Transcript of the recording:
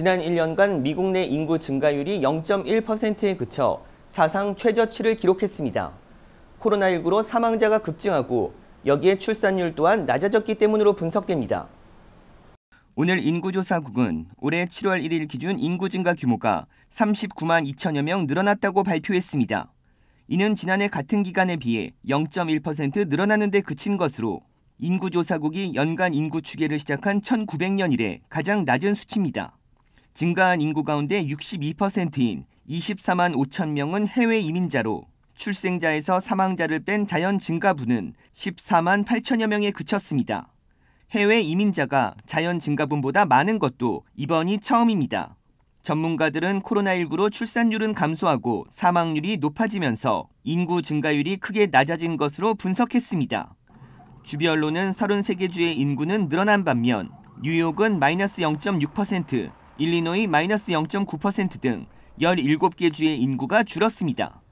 지난 1년간 미국 내 인구 증가율이 0.1%에 그쳐 사상 최저치를 기록했습니다. 코로나19로 사망자가 급증하고 여기에 출산율 또한 낮아졌기 때문으로 분석됩니다. 오늘 인구조사국은 올해 7월 1일 기준 인구 증가 규모가 39만 2천여 명 늘어났다고 발표했습니다. 이는 지난해 같은 기간에 비해 0.1% 늘어나는 데 그친 것으로 인구조사국이 연간 인구 추계를 시작한 1900년 이래 가장 낮은 수치입니다. 증가한 인구 가운데 62%인 24만 5천 명은 해외 이민자로 출생자에서 사망자를 뺀 자연 증가분은 14만 8천여 명에 그쳤습니다. 해외 이민자가 자연 증가분보다 많은 것도 이번이 처음입니다. 전문가들은 코로나19로 출산율은 감소하고 사망률이 높아지면서 인구 증가율이 크게 낮아진 것으로 분석했습니다. 주별로는 33개 주의 인구는 늘어난 반면 뉴욕은 마이너스 0.6%, 일리노이 마이너스 0.9%등 17개 주의 인구가 줄었습니다.